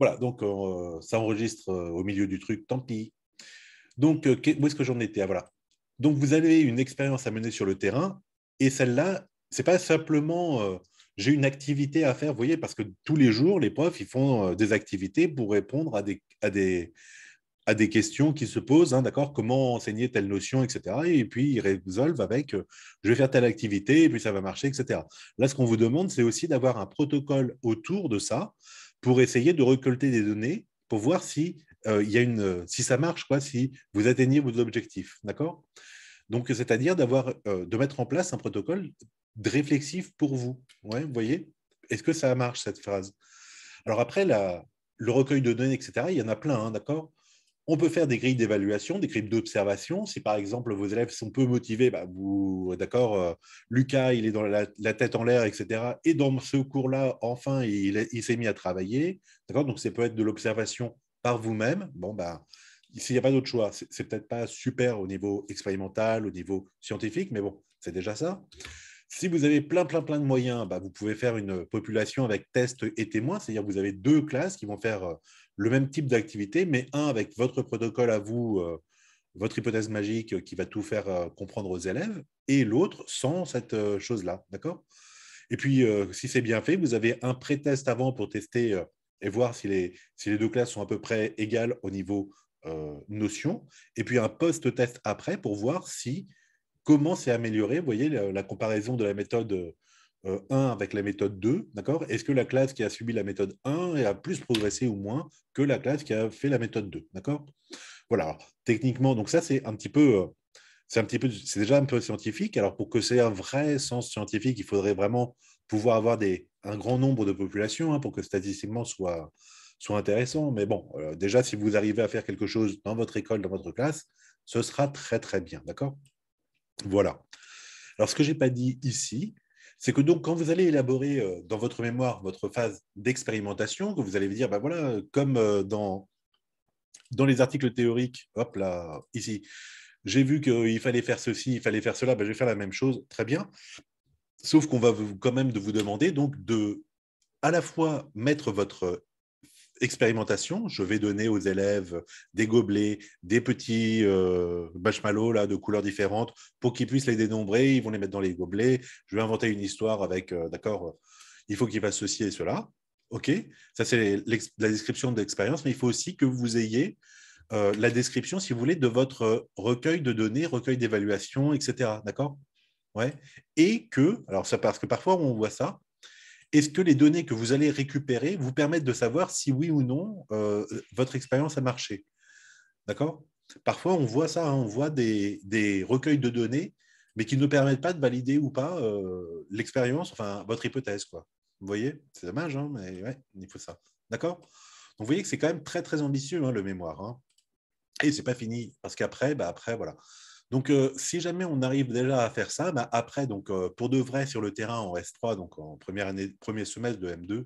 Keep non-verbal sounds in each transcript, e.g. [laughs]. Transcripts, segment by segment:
Voilà, donc euh, ça enregistre euh, au milieu du truc, tant pis. Donc, euh, où est-ce que j'en étais ah, voilà. Donc, vous avez une expérience à mener sur le terrain, et celle-là, n'est pas simplement j'ai une activité à faire, vous voyez, parce que tous les jours, les profs, ils font des activités pour répondre à des, questions qui se posent, hein, d'accord, comment enseigner telle notion, etc. Et puis, ils résolvent avec je vais faire telle activité, et puis ça va marcher, etc. Là, ce qu'on vous demande, c'est aussi d'avoir un protocole autour de ça, pour essayer de récolter des données pour voir si, euh, il y a une, si ça marche, quoi, si vous atteignez vos objectifs. D'accord Donc, c'est-à-dire euh, de mettre en place un protocole réflexif pour vous. Ouais, vous voyez Est-ce que ça marche, cette phrase Alors après, le recueil de données, etc., il y en a plein, hein, d'accord on peut faire des grilles d'évaluation, des grilles d'observation. Si par exemple vos élèves sont peu motivés, bah, vous, d'accord, euh, Lucas, il est dans la, tête en l'air, etc. Et dans ce cours-là, enfin, il, s'est mis à travailler. D'accord, donc ça peut être de l'observation par vous-même. Bon, bah, s'il n'y a pas d'autre choix, c'est peut-être pas super au niveau expérimental, au niveau scientifique, mais bon, c'est déjà ça. Si vous avez plein, plein, plein de moyens, bah, vous pouvez faire une population avec test et témoins, c'est-à-dire vous avez deux classes qui vont faire euh, le même type d'activité, mais un avec votre protocole à vous, euh, votre hypothèse magique qui va tout faire euh, comprendre aux élèves, et l'autre sans cette euh, chose-là, d'accord Et puis, si c'est bien fait, vous avez un pré-test avant pour tester et voir si les, deux classes sont à peu près égales au niveau notion, et puis un post-test après pour voir si comment c'est amélioré. Vous voyez la comparaison de la méthode 1 euh, avec la méthode 2, d'accord Est-ce que la classe qui a subi la méthode 1 a plus progressé ou moins que la classe qui a fait la méthode 2, d'accord Voilà, techniquement, donc ça c'est un petit peu, euh, c'est un petit peu, c'est déjà un peu scientifique. Alors pour que c'est un vrai sens scientifique, il faudrait vraiment pouvoir avoir un grand nombre de populations hein, pour que statistiquement soit soit intéressant. Mais bon, euh, déjà si vous arrivez à faire quelque chose dans votre école, dans votre classe, ce sera très très bien, d'accord Voilà. Alors ce que j'ai pas dit ici, c'est que donc, quand vous allez élaborer euh, dans votre mémoire votre phase d'expérimentation, que vous allez vous dire, bah voilà, comme euh, dans, dans les articles théoriques, hop là, ici, j'ai vu qu'il fallait faire ceci, il fallait faire cela, bah, je vais faire la même chose, très bien. Sauf qu'on va quand même de vous demander donc de à la fois mettre votre expérimentation. Je vais donner aux élèves des gobelets, des petits euh, marshmallows là, de couleurs différentes pour qu'ils puissent les dénombrer. Ils vont les mettre dans les gobelets. Je vais inventer une histoire avec, euh, d'accord, il faut qu'ils associent ceci cela. OK, ça c'est la description de l'expérience, mais il faut aussi que vous ayez euh, la description, si vous voulez, de votre recueil de données, recueil d'évaluation, etc. D'accord Ouais. Et que, alors ça parce que parfois on voit ça, est-ce que les données que vous allez récupérer vous permettent de savoir si oui ou non euh, votre expérience a marché D'accord Parfois, on voit ça, hein, on voit des, recueils de données, mais qui ne permettent pas de valider ou pas euh, l'expérience, enfin, votre hypothèse. Quoi. Vous voyez C'est dommage, hein, mais il faut ça. D'accord Donc, vous voyez que c'est quand même très, très ambitieux, hein, le mémoire. Et ce n'est pas fini, parce qu'après, bah, après, voilà. Donc, euh, si jamais on arrive déjà à faire ça, bah, après, donc, euh, pour de vrai sur le terrain en S3, donc en première année, premier semestre de M2,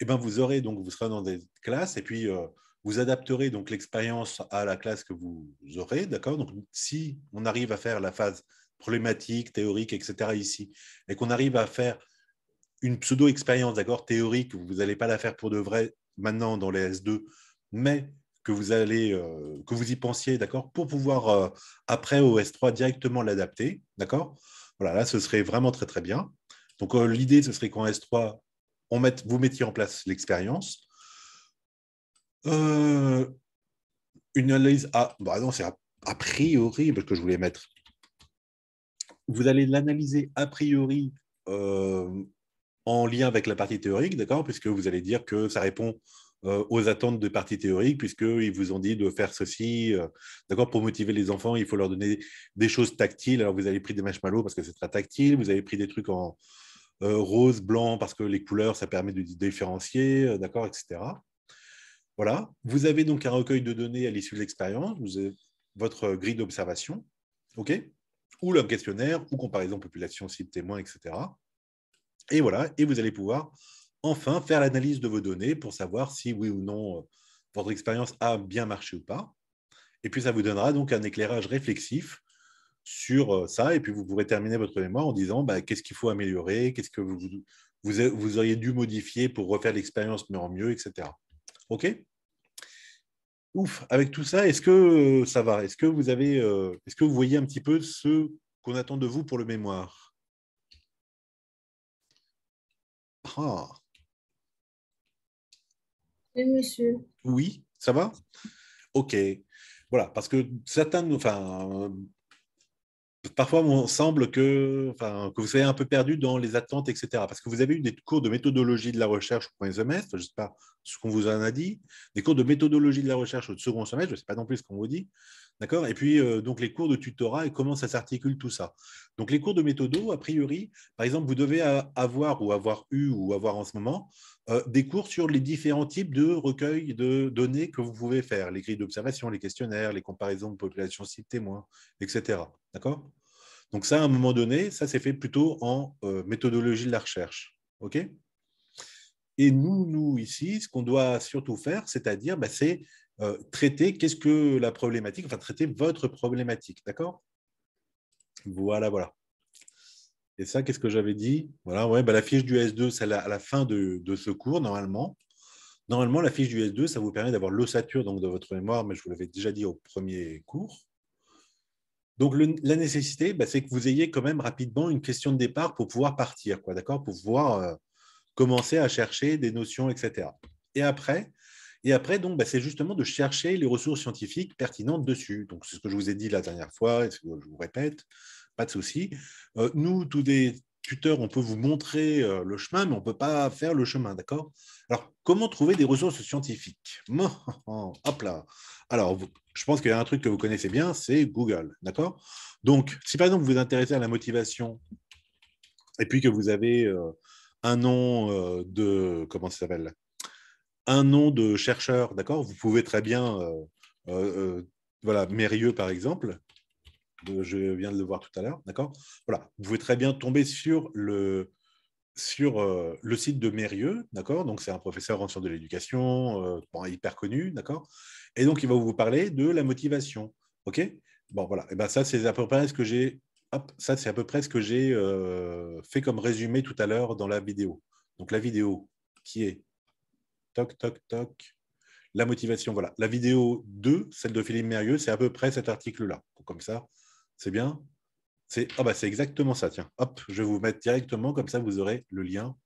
eh ben, vous aurez donc, vous serez dans des classes et puis euh, vous adapterez donc l'expérience à la classe que vous aurez, d'accord Donc, si on arrive à faire la phase problématique, théorique, etc. ici, et qu'on arrive à faire une pseudo-expérience, d'accord, théorique, vous n'allez pas la faire pour de vrai maintenant dans les S2, mais que vous allez euh, que vous y pensiez, d'accord, pour pouvoir euh, après au s 3 directement l'adapter, d'accord. Voilà, là ce serait vraiment très très bien. Donc euh, l'idée ce serait qu'en S3 on mette, vous mettiez en place l'expérience. une analyse à, bah, non c'est a, a, priori parce que je voulais mettre. Vous allez l'analyser a priori en lien avec la partie théorique, d'accord, puisque vous allez dire que ça répond euh, aux attentes de parties théoriques, puisqu'ils vous ont dit de faire ceci. Euh, d'accord Pour motiver les enfants, il faut leur donner des choses tactiles. Alors, vous avez pris des marshmallows parce que c'est très tactile, vous avez pris des trucs en euh, rose, blanc, parce que les couleurs, ça permet de différencier, d'accord, etc. Voilà. Vous avez donc un recueil de données à l'issue de l'expérience, vous avez votre grille d'observation, OK Ou le questionnaire, ou comparaison population, cible, témoin, etc. Et voilà, et vous allez pouvoir Enfin, faire l'analyse de vos données pour savoir si oui ou non euh, votre expérience a bien marché ou pas. Et puis, ça vous donnera donc un éclairage réflexif sur euh, ça. Et puis, vous pourrez terminer votre mémoire en disant bah, qu'est-ce qu'il faut améliorer, qu'est-ce que vous, auriez dû modifier pour refaire l'expérience, mais en mieux, etc. OK Ouf, avec tout ça, est-ce que euh, ça va Est-ce que, vous avez, est-ce que vous voyez un petit peu ce qu'on attend de vous pour le mémoire ah. Oui, monsieur. Oui, ça va Ok. Voilà, parce que certains, enfin, euh, parfois on semble que, que vous soyez un peu perdu dans les attentes, etc. Parce que vous avez eu des cours de méthodologie de la recherche au premier semestre, je ne sais pas ce qu'on vous en a dit, des cours de méthodologie de la recherche au second semestre, je ne sais pas non plus ce qu'on vous dit, d'accord Et puis, euh, donc, les cours de tutorat et comment ça s'articule tout ça. Donc les cours de méthodo, a priori, par exemple, vous devez avoir ou avoir eu ou avoir en ce moment euh, des cours sur les différents types de recueils de données que vous pouvez faire, les grilles d'observation, les questionnaires, les comparaisons de population sites témoins, etc. D'accord Donc ça, à un moment donné, ça s'est fait plutôt en euh, méthodologie de la recherche. OK et nous, nous, ici, ce qu'on doit surtout faire, c'est-à-dire, bah, c'est euh, traiter qu'est-ce que la problématique, enfin traiter votre problématique, d'accord voilà, voilà. Et ça, qu'est-ce que j'avais dit Voilà, ouais, bah, la fiche du S2, c'est à la fin de, ce cours, normalement. Normalement, la fiche du S2, ça vous permet d'avoir l'ossature donc, de votre mémoire, mais je vous l'avais déjà dit au premier cours. Donc, la nécessité, bah, c'est que vous ayez quand même rapidement une question de départ pour pouvoir partir, quoi, d'accord Pour pouvoir euh, commencer à chercher des notions, etc. Et après, et après, donc, bah, c'est justement de chercher les ressources scientifiques pertinentes dessus. Donc, c'est ce que je vous ai dit la dernière fois, et je vous répète, pas de souci. Euh, nous, tous des tuteurs, on peut vous montrer euh, le chemin, mais on ne peut pas faire le chemin, d'accord Alors, comment trouver des ressources scientifiques [laughs] Hop là Alors, je pense qu'il y a un truc que vous connaissez bien, c'est Google, d'accord Donc, si par exemple, vous vous intéressez à la motivation, et puis que vous avez... Euh, un nom de comment ça s'appelle un nom de chercheur, d'accord Vous pouvez très bien, euh, euh, euh, voilà, Mérieux par exemple, je viens de le voir tout à l'heure, d'accord Voilà, vous pouvez très bien tomber sur le, sur le site de Mérieux, d'accord Donc, c'est un professeur en sciences de l'éducation, hyper connu, d'accord Et donc, il va vous parler de la motivation, ok Bon, voilà, et ben ça, c'est à peu près ce que j'ai... ça, c'est à peu près ce que j'ai fait comme résumé tout à l'heure dans la vidéo. Donc, la vidéo qui est Toc, toc, toc. La motivation, voilà. La vidéo 2, celle de Philippe Mérieux, c'est à peu près cet article-là. Comme ça, c'est bien. C'est ah bah, exactement ça, tiens. Hop, je vais vous mettre directement, comme ça vous aurez le lien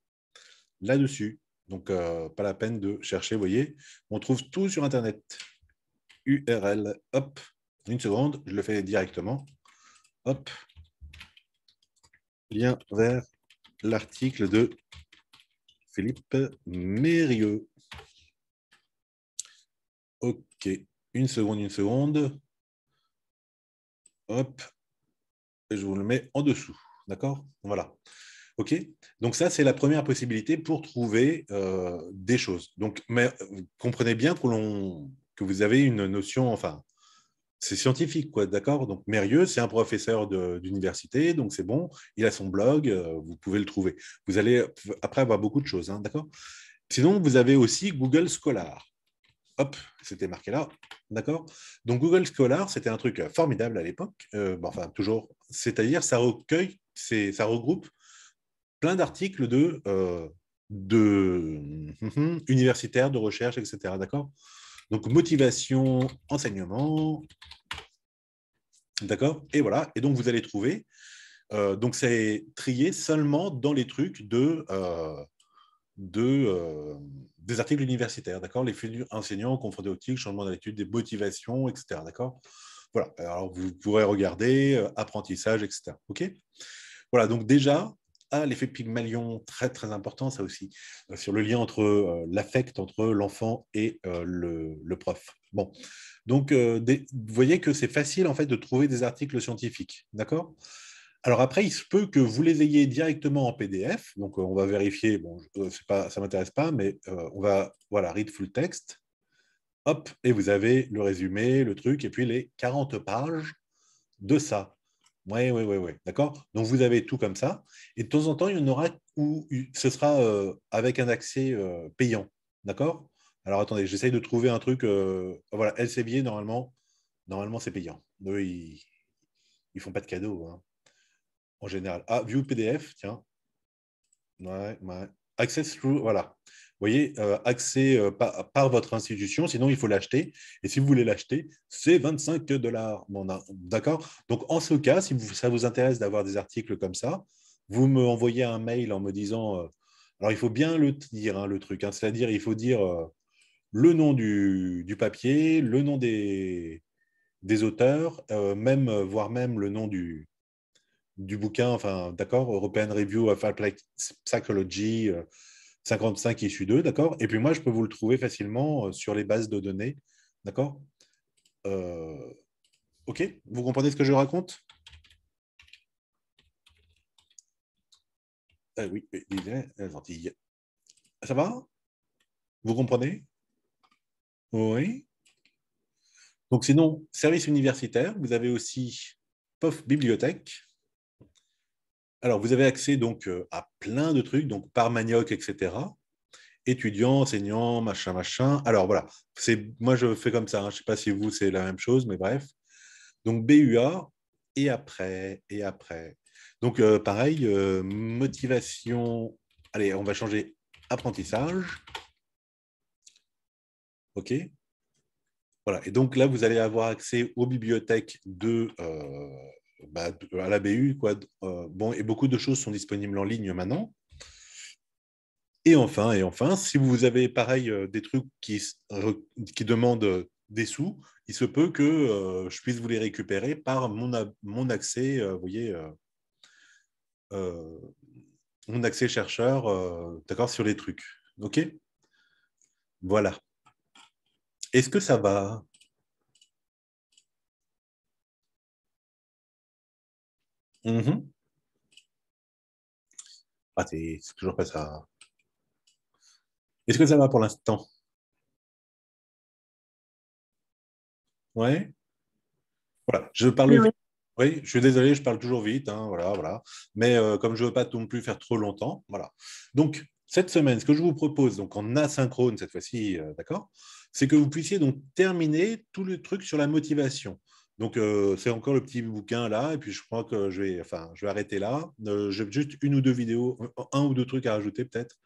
là-dessus. Donc, euh, pas la peine de chercher, vous voyez. On trouve tout sur Internet. URL, hop. Une seconde, je le fais directement. Hop. Lien vers l'article de Philippe Mérieux. OK. Une seconde, une seconde. Hop. je vous le mets en dessous. D'accord Voilà. OK Donc ça, c'est la première possibilité pour trouver euh, des choses. Donc, euh, comprenez bien que, vous avez une notion, enfin, c'est scientifique, quoi, d'accord Donc, Mérieux, c'est un professeur d'université, donc c'est bon, il a son blog, euh, vous pouvez le trouver. Vous allez après avoir beaucoup de choses, hein, d'accord Sinon, vous avez aussi Google Scholar hop, c'était marqué là, d'accord Donc Google Scholar, c'était un truc formidable à l'époque, euh, enfin toujours, c'est-à-dire ça recueille, ça regroupe plein d'articles de, euh, de [laughs] universitaires, de recherche, etc., d'accord Donc motivation, enseignement, d'accord Et voilà, et donc vous allez trouver, euh, donc c'est trié seulement dans les trucs de euh, des articles universitaires, d'accord Les futurs enseignants confrontés aux TIC, changement d'attitude, des motivations, etc., d'accord Voilà, alors vous pourrez regarder euh, apprentissage, etc., ok Voilà, donc déjà, l'effet Pygmalion, très très important ça aussi, euh, sur le lien entre l'affect entre l'enfant et le, prof. Bon, donc vous voyez que c'est facile en fait de trouver des articles scientifiques, d'accord alors après, il se peut que vous les ayez directement en PDF. Donc euh, on va vérifier. Bon, euh, pas, ça ne m'intéresse pas, mais euh, on va, voilà, read full text. Hop, et vous avez le résumé, le truc, et puis les 40 pages de ça. Oui, oui, oui, oui. D'accord Donc, vous avez tout comme ça. Et de temps en temps, il y en aura où ce sera avec un accès payant. D'accord Alors, attendez, j'essaye de trouver un truc. voilà, Elsevier, normalement, normalement c'est payant. Eux, ils ne font pas de cadeaux. Hein en général. Ah, View PDF, tiens. Ouais, ouais. Access through, voilà. Vous voyez, euh, accès euh, par, votre institution, sinon il faut l'acheter. Et si vous voulez l'acheter, c'est 25 dollars. D'accord Donc, en ce cas, si ça vous intéresse d'avoir des articles comme ça, vous me envoyez un mail en me disant. Euh, alors, il faut bien le dire, hein, le truc. Hein. C'est-à-dire, il faut dire le nom du, du, papier, le nom des, des auteurs, même, voire même le nom du, du bouquin, enfin, d'accord, European Review of Applied Psychology 55 issue 2, d'accord Et puis moi, je peux vous le trouver facilement euh, sur les bases de données, d'accord euh, Ok Vous comprenez ce que je raconte ah euh, Oui, est euh, Ça va Vous comprenez Oui donc sinon, service universitaire, vous avez aussi POF Bibliothèque, alors, vous avez accès donc euh, à plein de trucs, donc par manioc, etc. Étudiants, enseignants, machin, machin. Alors voilà, c'est moi je fais comme ça. Hein. Je ne sais pas si vous c'est la même chose, mais bref. Donc BUA et après et après. Donc euh, pareil, euh, motivation. Allez, on va changer apprentissage. Ok. Voilà. Et donc là, vous allez avoir accès aux bibliothèques de bah, euh, à la BU. Quoi, euh, bon, et beaucoup de choses sont disponibles en ligne maintenant. Et enfin, et enfin, si vous avez pareil euh, des trucs qui, qui demandent des sous, il se peut que je puisse vous les récupérer par mon, mon accès, vous voyez, mon accès chercheur, d'accord, sur les trucs. OK Voilà. Est-ce que ça va Mhm. Ah, c'est toujours pas ça. Hein. Est-ce que ça va pour l'instant Ouais. Voilà, je parle. Oui, je suis désolé, je parle toujours vite. Hein, voilà, voilà. Mais euh, comme je ne veux pas non plus faire trop longtemps, voilà. Donc, cette semaine, ce que je vous propose, donc en asynchrone cette fois-ci, euh, d'accord, c'est que vous puissiez donc terminer tout le truc sur la motivation. Donc, euh, c'est encore le petit bouquin là. Et puis, je crois que je vais, je vais arrêter là. Euh, j'ai juste une ou deux vidéos, un ou deux trucs à rajouter peut-être.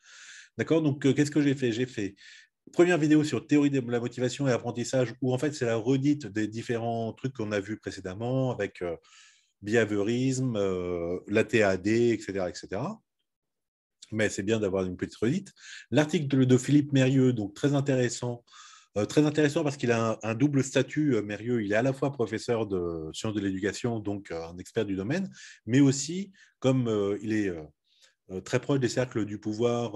D'accord Donc, euh, qu'est-ce que j'ai fait J'ai fait première vidéo sur théorie de la motivation et apprentissage, où en fait, c'est la redite des différents trucs qu'on a vus précédemment avec behaviorisme, la etc. etc. Mais c'est bien d'avoir une petite redite. L'article de, de Philippe Mérieux, donc très intéressant, euh, très intéressant parce qu'il a un, double statut, euh, Mérieux. Il est à la fois professeur de sciences de l'éducation, donc euh, un expert du domaine, mais aussi, comme il est très proche des cercles du pouvoir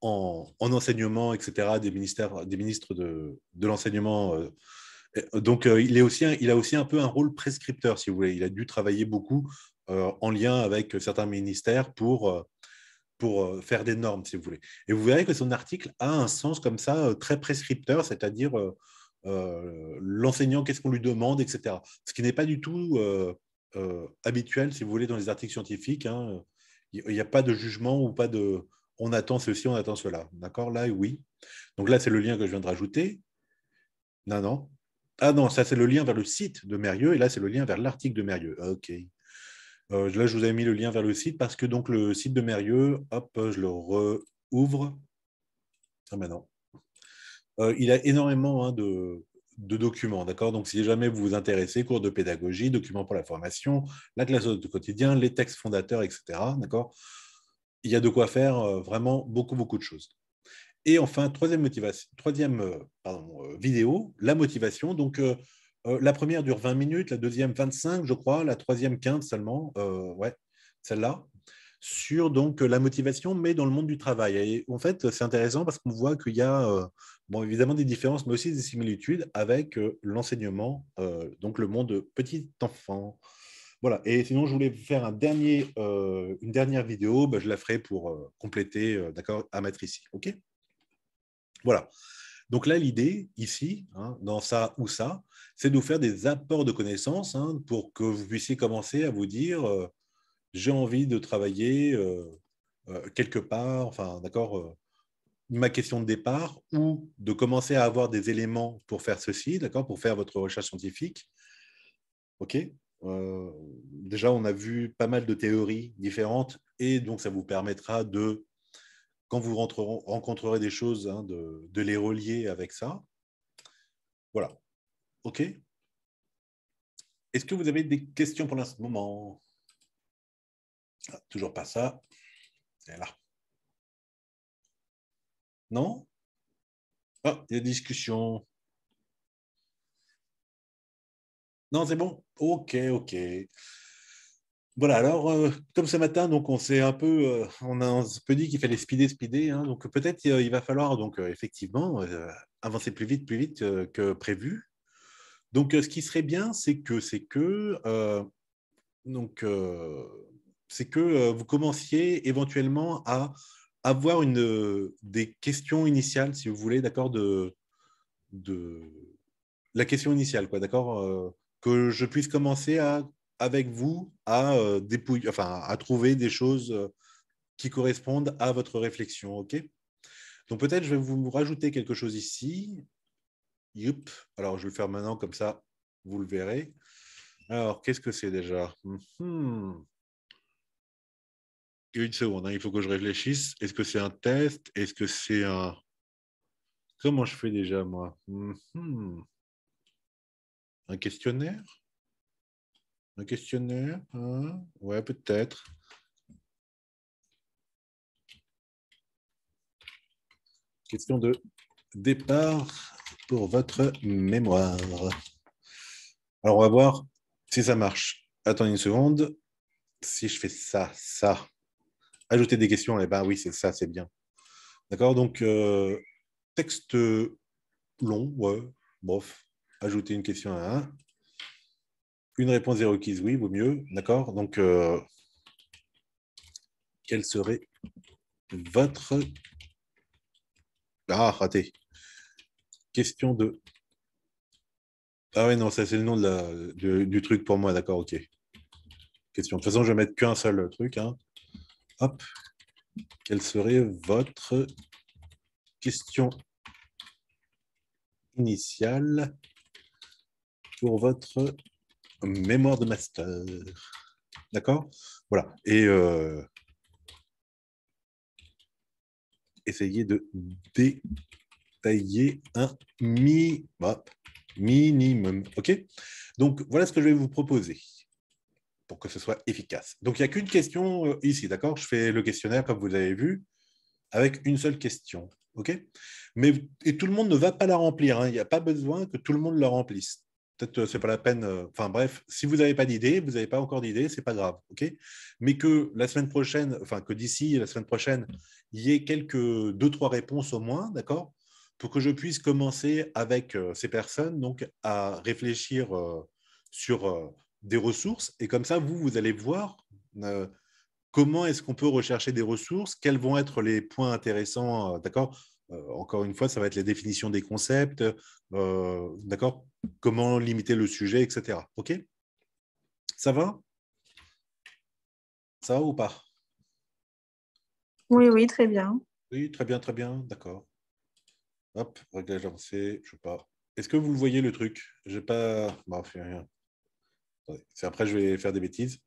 en, enseignement, etc., des, ministères, des ministres de, l'enseignement. donc, il, est aussi il a aussi un peu un rôle prescripteur, si vous voulez. Il a dû travailler beaucoup en lien avec certains ministères pour pour euh, faire des normes, si vous voulez. Et vous verrez que son article a un sens comme ça euh, très prescripteur, c'est-à-dire euh, l'enseignant, qu'est-ce qu'on lui demande, etc. Ce qui n'est pas du tout habituel, si vous voulez, dans les articles scientifiques. Hein. Il n'y a pas de jugement ou pas de on attend ceci, on attend cela. D'accord Là, oui. Donc là, c'est le lien que je viens de rajouter. Non, non. Ah non, ça, c'est le lien vers le site de Mérieux, et là, c'est le lien vers l'article de Mérieux. Ah, OK. Euh, là, je vous avais mis le lien vers le site parce que donc le site de Mérieux, hop, euh, je le rouvre. Ah euh, il a énormément hein, de, documents, d'accord Donc, si jamais vous vous intéressez, cours de pédagogie, documents pour la formation, la classe de quotidien, les textes fondateurs, etc., d'accord Il y a de quoi faire vraiment beaucoup, beaucoup de choses. Et enfin, troisième, motivation, troisième vidéo, la motivation. Donc, euh, la première dure 20 minutes, la deuxième 25, je crois, la troisième 15 seulement, euh, celle-là, sur donc euh, la motivation, mais dans le monde du travail. Et en fait, c'est intéressant parce qu'on voit qu'il y a évidemment des différences, mais aussi des similitudes avec l'enseignement, donc le monde petit enfant. Voilà, et sinon je voulais faire un dernier, une dernière vidéo, ben, je la ferai pour compléter, d'accord, à mettre ici, ok Voilà. Donc là, l'idée, ici, hein, dans ça ou ça, c'est de vous faire des apports de connaissances hein, pour que vous puissiez commencer à vous dire euh, j'ai envie de travailler euh, euh, quelque part, enfin, d'accord, ma question de départ, ou de commencer à avoir des éléments pour faire ceci, d'accord, pour faire votre recherche scientifique. OK Déjà, on a vu pas mal de théories différentes et donc ça vous permettra de quand vous rencontrerez des choses, hein, de, les relier avec ça. Voilà. OK Est-ce que vous avez des questions pour l'instant moment ah, Toujours pas ça. Là. Non Ah, il y a discussion. Non, c'est bon. OK, OK. Voilà, alors euh, comme ce matin, donc on s'est un peu, euh, on a un peu dit qu'il fallait speeder, speeder, hein, donc euh, peut-être il va falloir donc effectivement avancer plus vite, plus vite que prévu. Donc ce qui serait bien, c'est que c'est que donc c'est que vous commenciez éventuellement à avoir une des questions initiales, si vous voulez, d'accord, de de la question initiale, quoi, d'accord, que je puisse commencer à avec vous à, euh, enfin, à trouver des choses euh, qui correspondent à votre réflexion. ok Donc peut-être je vais vous rajouter quelque chose ici. Alors je vais le faire maintenant comme ça, vous le verrez. Alors qu'est-ce que c'est déjà hmm. Une seconde, hein, il faut que je réfléchisse. Est-ce que c'est un test Est-ce que c'est un... Comment je fais déjà moi hmm. Un questionnaire un questionnaire hein? Ouais, peut-être. Question de départ pour votre mémoire. Alors, on va voir si ça marche. Attendez une seconde. Si je fais ça, ça, ajouter des questions, eh ben oui, c'est ça, c'est bien. D'accord Donc, euh, texte long, ouais, bof, ajouter une question à un. Une réponse est requise, oui, vaut mieux. D'accord Donc, euh, quelle serait votre. Ah, raté. Question de. Ah oui, non, ça c'est le nom de du truc pour moi, d'accord, ok. Question. De toute façon, je vais mettre qu'un seul truc. Hein. Hop. Quelle serait votre question initiale pour votre mémoire de master. D'accord Voilà. Et euh, essayez de détailler un mi bah, minimum. OK Donc, voilà ce que je vais vous proposer pour que ce soit efficace. Donc, il n'y a qu'une question euh, ici, d'accord Je fais le questionnaire, comme vous avez vu, avec une seule question. OK Mais et tout le monde ne va pas la remplir. Hein. Il n'y a pas besoin que tout le monde la remplisse peut-être euh, c'est pas la peine. Euh, enfin bref, si vous n'avez pas d'idée, vous n'avez pas encore d'idée, c'est pas grave, ok. Mais que la semaine prochaine, enfin que d'ici la semaine prochaine, il y ait quelques deux trois réponses au moins, d'accord, pour que je puisse commencer avec euh, ces personnes donc à réfléchir sur des ressources et comme ça vous vous allez voir comment est-ce qu'on peut rechercher des ressources, quels vont être les points intéressants, d'accord euh, encore une fois, ça va être la définition des concepts, euh, d'accord Comment limiter le sujet, etc. OK Ça va Ça va ou pas Oui, oui, très bien. Oui, très bien, très bien, d'accord. Hop, réglage avancé, je pars. Est-ce que vous voyez le truc J'ai pas. Bah, fait rien. Après, je vais faire des bêtises.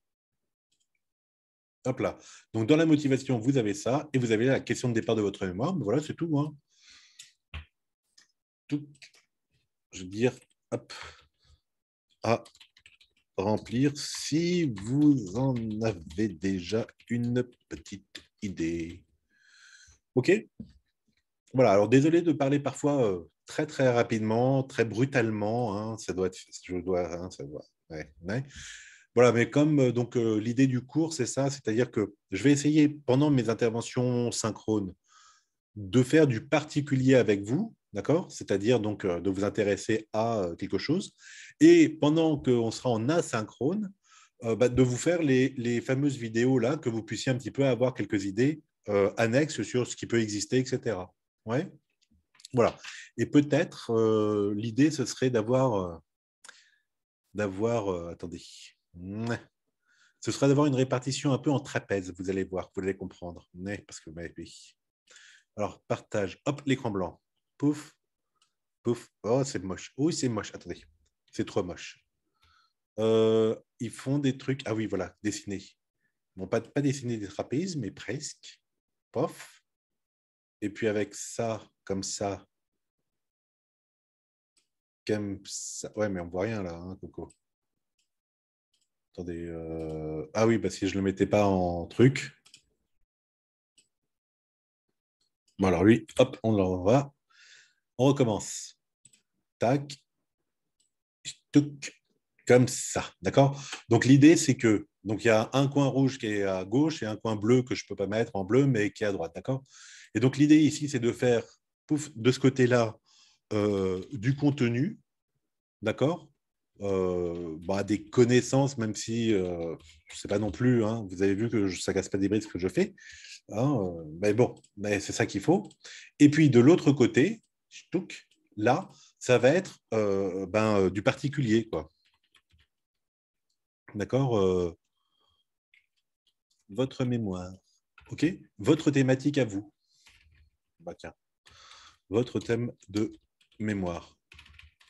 Hop là. Donc, dans la motivation, vous avez ça et vous avez la question de départ de votre mémoire. Voilà, c'est tout. moi. Hein. Tout, je veux dire, hop, à remplir si vous en avez déjà une petite idée. OK Voilà, alors désolé de parler parfois euh, très très rapidement, très brutalement. Hein. ça doit être, je dois, hein, ça ouais, ouais. Voilà, mais comme euh, donc euh, l'idée du cours, c'est ça, c'est-à-dire que je vais essayer pendant mes interventions synchrones de faire du particulier avec vous, d'accord C'est-à-dire donc euh, de vous intéresser à quelque chose, et pendant qu'on sera en asynchrone, bah, de vous faire les, les, fameuses vidéos là, que vous puissiez un petit peu avoir quelques idées annexes sur ce qui peut exister, etc. Ouais voilà. Et peut-être l'idée ce serait d'avoir d'avoir attendez ce sera d'avoir une répartition un peu en trapèze, vous allez voir, vous allez comprendre. Parce que, payé. Alors, partage, hop, l'écran blanc. Pouf, pouf. Oh, c'est moche. Oh, oui, c'est moche. Attendez, c'est trop moche. Euh, ils font des trucs. Ah oui, voilà, dessiner. Bon, pas, pas dessiner des trapèzes mais presque. Pof. Et puis avec ça, comme ça. Comme ça. Ouais, mais on voit rien là, hein, Coco. Attendez. Euh, ah oui, bah si je ne le mettais pas en truc. Bon, alors lui, hop, on le On recommence. Tac. Comme ça. D'accord Donc l'idée, c'est que. Donc il y a un coin rouge qui est à gauche et un coin bleu que je ne peux pas mettre en bleu, mais qui est à droite. D'accord Et donc l'idée ici, c'est de faire, pouf, de ce côté-là, euh, du contenu. D'accord euh, bah, des connaissances, même si euh, je ne sais pas non plus, hein, vous avez vu que je, ça casse pas des brides ce que je fais. Hein, euh, mais bon, c'est ça qu'il faut. Et puis de l'autre côté, là, ça va être ben, du particulier. quoi. D'accord Votre mémoire. OK Votre thématique à vous. Bah, tiens. Votre thème de mémoire.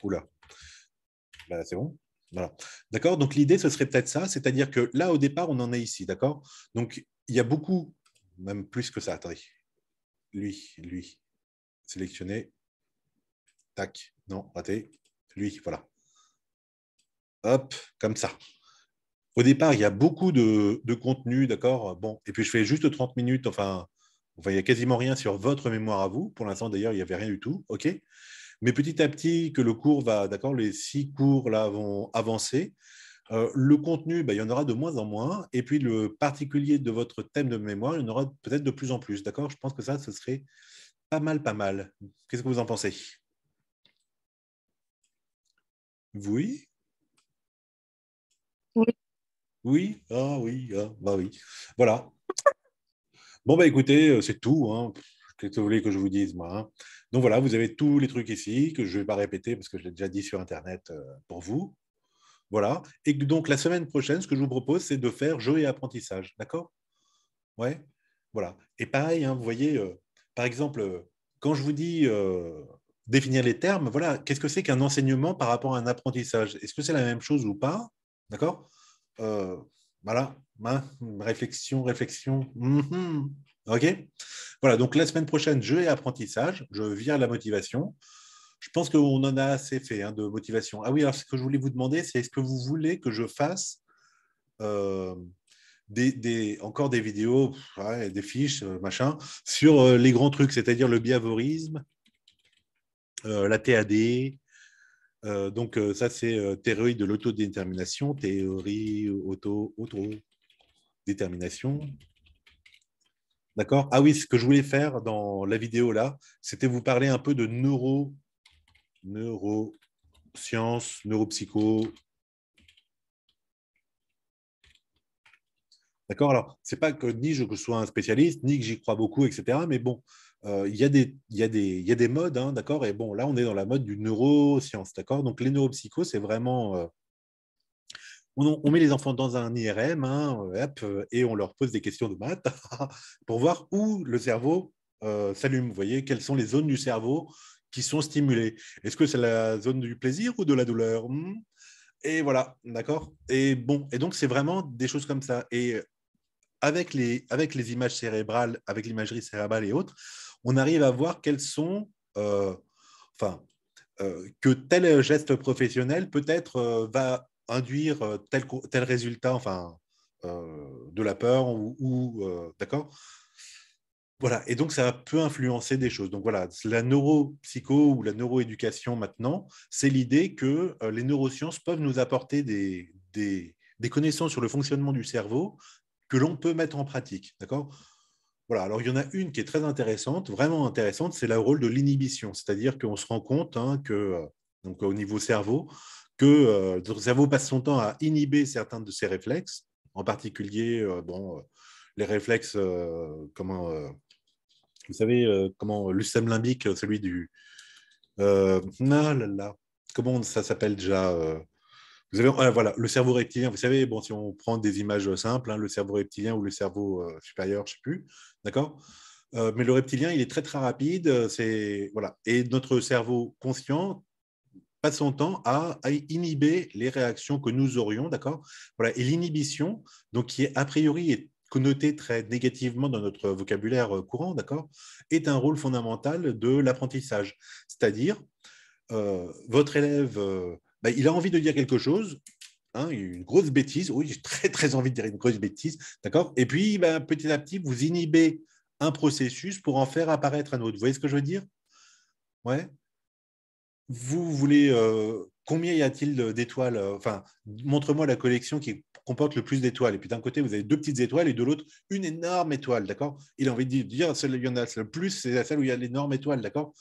Oula c'est bon. Voilà. D'accord Donc l'idée, ce serait peut-être ça, c'est-à-dire que là, au départ, on en est ici, d'accord Donc il y a beaucoup, même plus que ça, attendez. Lui, lui, sélectionner. Tac, non, raté. Lui, voilà. Hop, comme ça. Au départ, il y a beaucoup de, de contenu, d'accord Bon, et puis je fais juste 30 minutes, enfin, enfin, il n'y a quasiment rien sur votre mémoire à vous. Pour l'instant, d'ailleurs, il n'y avait rien du tout, ok mais petit à petit, que le cours va, d'accord, les six cours là vont avancer. Euh, le contenu, ben, il y en aura de moins en moins. Et puis le particulier de votre thème de mémoire, il y en aura peut-être de plus en plus. D'accord Je pense que ça, ce serait pas mal, pas mal. Qu'est-ce que vous en pensez Oui Oui. Oui Ah oui, ah, bah oui. Voilà. Bon, bah écoutez, euh, c'est tout. Hein que vous voulez que je vous dise, moi hein. Donc voilà, vous avez tous les trucs ici que je ne vais pas répéter parce que je l'ai déjà dit sur Internet euh, pour vous. Voilà. Et donc la semaine prochaine, ce que je vous propose, c'est de faire jeu et apprentissage. D'accord Ouais. Voilà. Et pareil, hein, vous voyez, euh, par exemple, quand je vous dis euh, définir les termes, voilà, qu'est-ce que c'est qu'un enseignement par rapport à un apprentissage Est-ce que c'est la même chose ou pas D'accord Voilà. réflexion, réflexion. Mhm. OK Voilà, donc la semaine prochaine, jeu et apprentissage. Je vire la motivation. Je pense qu'on en a assez fait hein, de motivation. Ah oui, alors ce que je voulais vous demander, c'est est-ce que vous voulez que je fasse euh, encore des vidéos, des fiches, euh, machin, sur euh, les grands trucs, c'est-à-dire le biavorisme, la TAD. donc ça, c'est théorie de l'autodétermination, théorie auto-détermination. auto auto détermination D'accord Ah oui, ce que je voulais faire dans la vidéo là, c'était vous parler un peu de neuro, neurosciences, neuropsycho. D'accord Alors, ce n'est pas que ni je, que sois un spécialiste, ni que j'y crois beaucoup, etc. Mais bon, euh, il y, a des modes, hein, d'accord Et bon, là, on est dans la mode du neurosciences, d'accord Donc, les neuropsychos, c'est vraiment euh, on, met les enfants dans un IRM hein, euh, et on leur pose des questions de maths [laughs] pour voir où le cerveau euh, s'allume. Vous voyez, quelles sont les zones du cerveau qui sont stimulées. Est-ce que c'est la zone du plaisir ou de la douleur hmm. Et voilà, d'accord Et bon, et donc c'est vraiment des choses comme ça. Et avec les, avec les images cérébrales, avec l'imagerie cérébrale et autres, on arrive à voir quels sont, euh, enfin, que tel geste professionnel peut-être va induire euh, tel, résultat, enfin, euh, de la peur ou, euh, d'accord voilà, et donc ça peut influencer des choses. Donc voilà, la neuropsycho ou la neuroéducation maintenant, c'est l'idée que les neurosciences peuvent nous apporter des, des, connaissances sur le fonctionnement du cerveau que l'on peut mettre en pratique. D'accord Voilà, alors il y en a une qui est très intéressante, vraiment intéressante, c'est le rôle de l'inhibition. C'est-à-dire qu'on se rend compte hein, que, donc, au niveau cerveau, que notre cerveau passe son temps à inhiber certains de ses réflexes, en particulier euh, bon, euh, les réflexes, euh, comment, vous savez, comment le système limbique, celui du... Euh, là là, comment ça s'appelle déjà vous avez, ah, voilà, le cerveau reptilien, vous savez, bon, si on prend des images simples, hein, le cerveau reptilien ou le cerveau supérieur, je ne sais plus, d'accord Mais le reptilien, il est très très rapide, c'est voilà. Et notre cerveau conscient pas son temps à, inhiber les réactions que nous aurions, d'accord Voilà. Et l'inhibition, donc qui est a priori connotée très négativement dans notre vocabulaire euh, courant, d'accord, est un rôle fondamental de l'apprentissage. C'est-à-dire, euh, votre élève, euh, bah, il a envie de dire quelque chose, hein, une grosse bêtise. Oui, j'ai très, très envie de dire une grosse bêtise. D'accord Et puis, bah, petit à petit, vous inhibez un processus pour en faire apparaître un autre. Vous voyez ce que je veux dire Ouais vous voulez euh, combien y a-t-il d'étoiles euh, Enfin, montre-moi la collection qui comporte le plus d'étoiles. Et puis d'un côté, vous avez deux petites étoiles et de l'autre, une énorme étoile, d'accord Il a envie de dire, celle il y en a le plus, c'est la celle où il y a l'énorme étoile, d'accord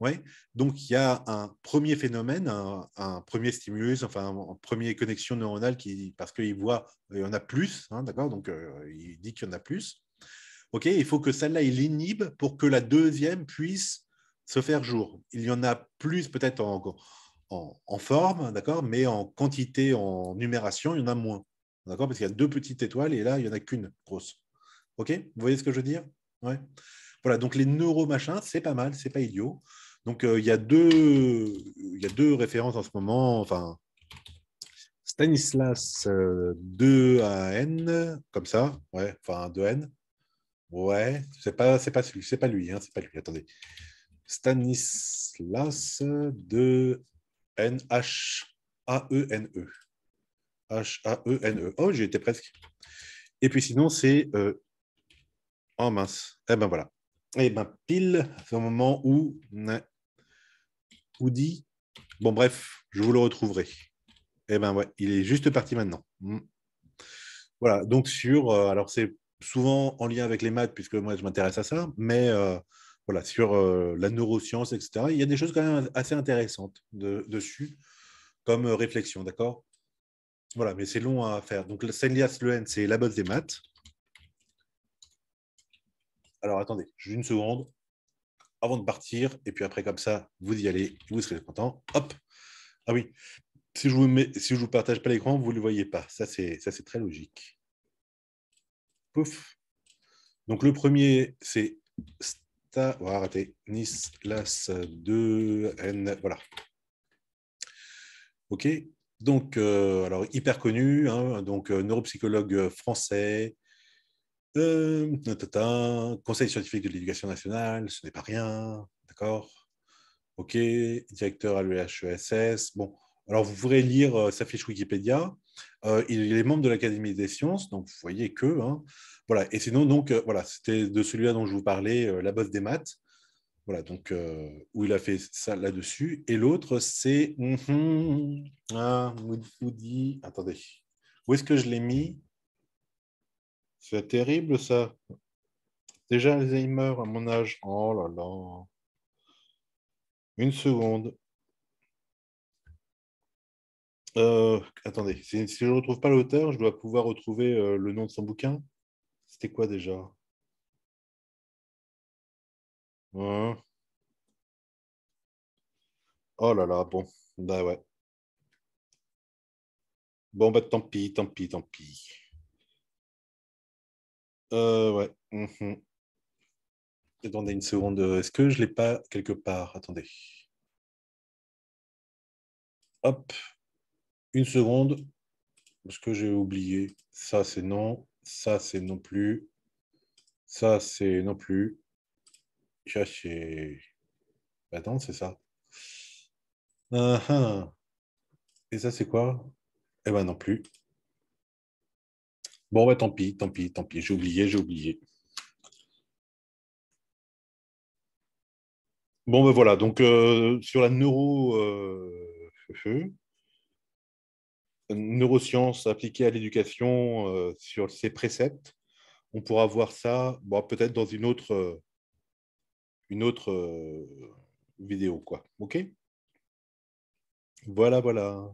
ouais. Donc il y a un premier phénomène, un, premier stimulus, enfin, une première connexion neuronale qui, parce qu'il voit, il y en a plus, hein, d'accord Donc euh, il dit qu'il y en a plus. Ok, il faut que celle-là, il l'inhibe pour que la deuxième puisse se faire jour. Il y en a plus peut-être en, en, forme, d'accord, mais en quantité, en numération, il y en a moins. D'accord Parce qu'il y a deux petites étoiles et là, il n'y en a qu'une grosse. OK Vous voyez ce que je veux dire Ouais. Voilà, donc les neuromachins, c'est pas mal, c'est pas idiot. Donc euh, il y, a deux, y a deux références en ce moment, enfin, Stanislas 2AN, euh, comme ça, ouais, enfin 2N. Ouais, c'est pas c'est pas c'est pas lui, hein, c'est pas lui. Attendez. Stanislas de N-H-A-E-N-E. -E. n e h a e n e Oh, j'y étais presque. Et puis sinon, c'est. en euh, Oh mince. Eh ben voilà. Eh ben pile, c'est au moment où. Où dit. Bon, bref, je vous le retrouverai. Eh ben ouais, il est juste parti maintenant. Mm. Voilà, donc sur. Euh, alors, c'est souvent en lien avec les maths, puisque moi, je m'intéresse à ça, mais. Euh, voilà, sur euh, la neuroscience, etc. Il y a des choses quand même assez intéressantes dessus comme euh, réflexion, d'accord Voilà, mais c'est long à faire. Donc, Célias Lehen, c'est la base des maths. Alors, attendez, une seconde avant de partir, et puis après, comme ça, vous y allez, vous serez content. Hop Ah oui, si je ne si je vous partage pas l'écran, vous ne le voyez pas. Ça, c'est très logique. Pouf Donc, le premier, c'est on va Nice, Las 2, N, voilà. Ok, donc, euh, alors hyper connu, hein, donc euh, neuropsychologue français, euh, conseil scientifique de l'éducation nationale, ce n'est pas rien, d'accord Ok, directeur à l'UHESS. Bon, alors vous pourrez lire sa fiche Wikipédia. il est membre de l'Académie des sciences, donc vous voyez que. Hein, voilà. Et sinon, donc, euh, voilà, c'était de celui-là dont je vous parlais, euh, La bosse des maths. Voilà, donc, euh, où il a fait ça là-dessus. Et l'autre, c'est. Mm-hmm, ah, attendez. Où est-ce que je l'ai mis C'est terrible, ça. Déjà Alzheimer à mon âge. Oh là là. Une seconde. attendez, si, je ne retrouve pas l'auteur, je dois pouvoir retrouver le nom de son bouquin. C'était quoi déjà hein? Oh là là, bon, bah ouais. Bon, bah tant pis, tant pis, tant pis. Euh, ouais. Mhm. Attendez une seconde. Est-ce que je l'ai pas quelque part Attendez. Hop. Une seconde. Est-ce que j'ai oublié. Ça, c'est non. Ça, c'est non plus. Ça, c'est non plus. Ça, bah, c'est. Attends, c'est ça. Ah, ah. Et ça, c'est quoi Eh ben non plus. Bon, bah tant pis, tant pis, tant pis. J'ai oublié, j'ai oublié. Bon, ben voilà. Donc, euh, sur la neuro. Euh, neurosciences appliquées à l'éducation euh, sur ces préceptes. On pourra voir ça bon, peut-être dans une autre, euh, une autre euh, vidéo. Quoi. OK Voilà, voilà.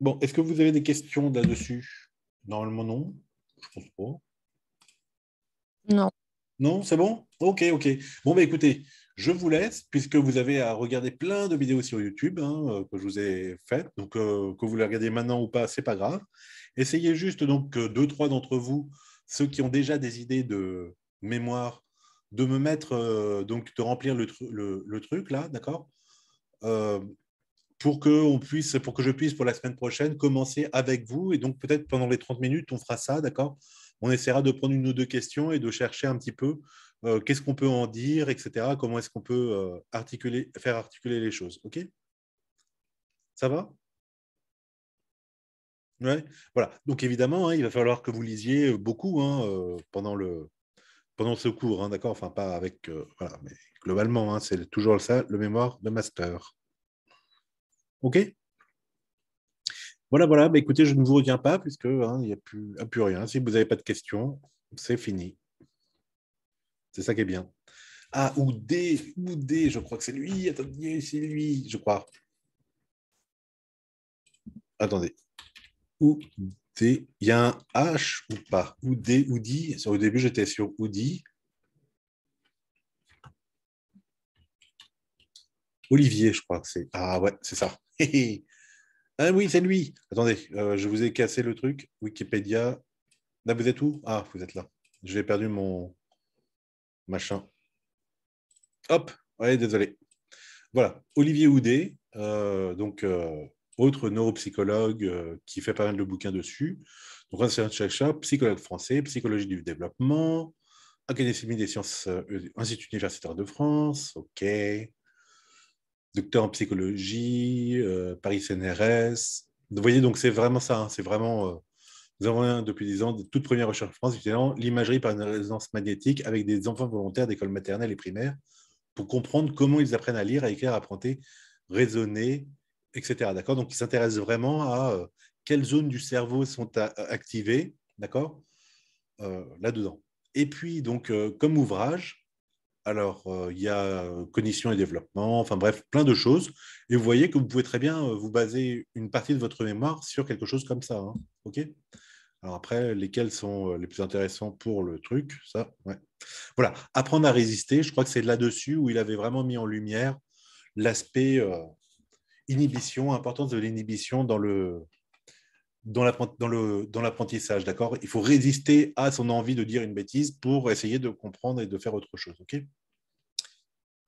Bon, est-ce que vous avez des questions là-dessus Normalement, non. Je pense pas. Non. Non, c'est bon Ok, ok. Bon, bah écoutez, je vous laisse, puisque vous avez à regarder plein de vidéos sur YouTube hein, euh, que je vous ai faites. Donc, euh, que vous les regardez maintenant ou pas, n'est pas grave. Essayez juste, donc, deux, trois d'entre vous, ceux qui ont déjà des idées de mémoire, de me mettre, euh, donc, de remplir le, truc, là, d'accord pour que, on puisse, pour que je puisse, pour la semaine prochaine, commencer avec vous. Et donc, peut-être pendant les 30 minutes, on fera ça, d'accord on essaiera de prendre une ou deux questions et de chercher un petit peu euh, qu'est-ce qu'on peut en dire, etc. Comment est-ce qu'on peut euh, faire articuler les choses. OK Ça va Ouais, voilà. Donc évidemment, hein, il va falloir que vous lisiez beaucoup hein, euh, pendant, le, pendant ce cours, hein, d'accord Enfin, pas avec. mais globalement, c'est toujours ça, le mémoire de master. OK voilà, voilà. Bah, écoutez, je ne vous reviens pas puisque hein, il n'y a ah, plus, rien. Si vous n'avez pas de questions, c'est fini. C'est ça qui est bien. Ah, ou D, ou D, je crois que c'est lui. Attendez, c'est lui, je crois. Attendez. Ou D, il y a un H ou pas Ou D, ou D. Au début, j'étais sur D. Olivier, je crois que c'est. Ah ouais, c'est ça. [laughs] Ah oui, c'est lui. Attendez, euh, je vous ai cassé le truc. Wikipédia. Là, vous êtes où Ah, vous êtes là. J'ai perdu mon machin. Hop, ouais, désolé. Voilà, Olivier Houdet, euh, donc euh, autre neuropsychologue qui fait pas le bouquin dessus. Donc, un chercheur psychologue français, psychologie du développement, Académie des sciences, Institut universitaire de France, ok docteur en psychologie, euh, Paris CNRS. Vous voyez, donc c'est vraiment ça, hein. c'est vraiment... Euh, nous avons depuis 10 ans de toute première recherche en France l'imagerie par une résonance magnétique avec des enfants volontaires d'école maternelle et primaire pour comprendre comment ils apprennent à lire, à écrire, à apprendre, raisonner, etc. D'accord Donc, ils s'intéressent vraiment à euh, quelles zones du cerveau sont activées, d'accord Là-dedans. Et puis, donc, comme ouvrage, alors, euh, il y a euh, cognition et développement, enfin bref, plein de choses. Et vous voyez que vous pouvez très bien euh, vous baser une partie de votre mémoire sur quelque chose comme ça. Hein. OK alors après, lesquels sont les plus intéressants pour le truc Ça, ouais. Voilà, apprendre à résister, je crois que c'est là-dessus où il avait vraiment mis en lumière l'aspect inhibition, importance de l'inhibition dans le, dans l'apprentissage, d'accord Il faut résister à son envie de dire une bêtise pour essayer de comprendre et de faire autre chose, ok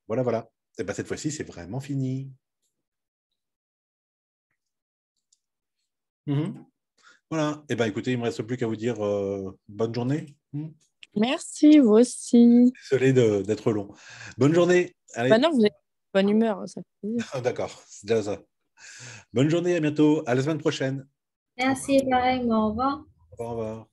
Voilà, voilà. Et eh bien cette fois-ci, c'est vraiment fini. Mm-hmm. Voilà. Et eh bien écoutez, il ne me reste plus qu'à vous dire euh, bonne journée. Mm. Merci, vous aussi. Désolé d'être long. Bonne journée. Allez. Bah non, vous êtes bonne humeur, hein, ah, D'accord, c'est déjà ça. Bonne journée, à bientôt, à la semaine prochaine. Merci, pareillement. Au revoir. Au revoir.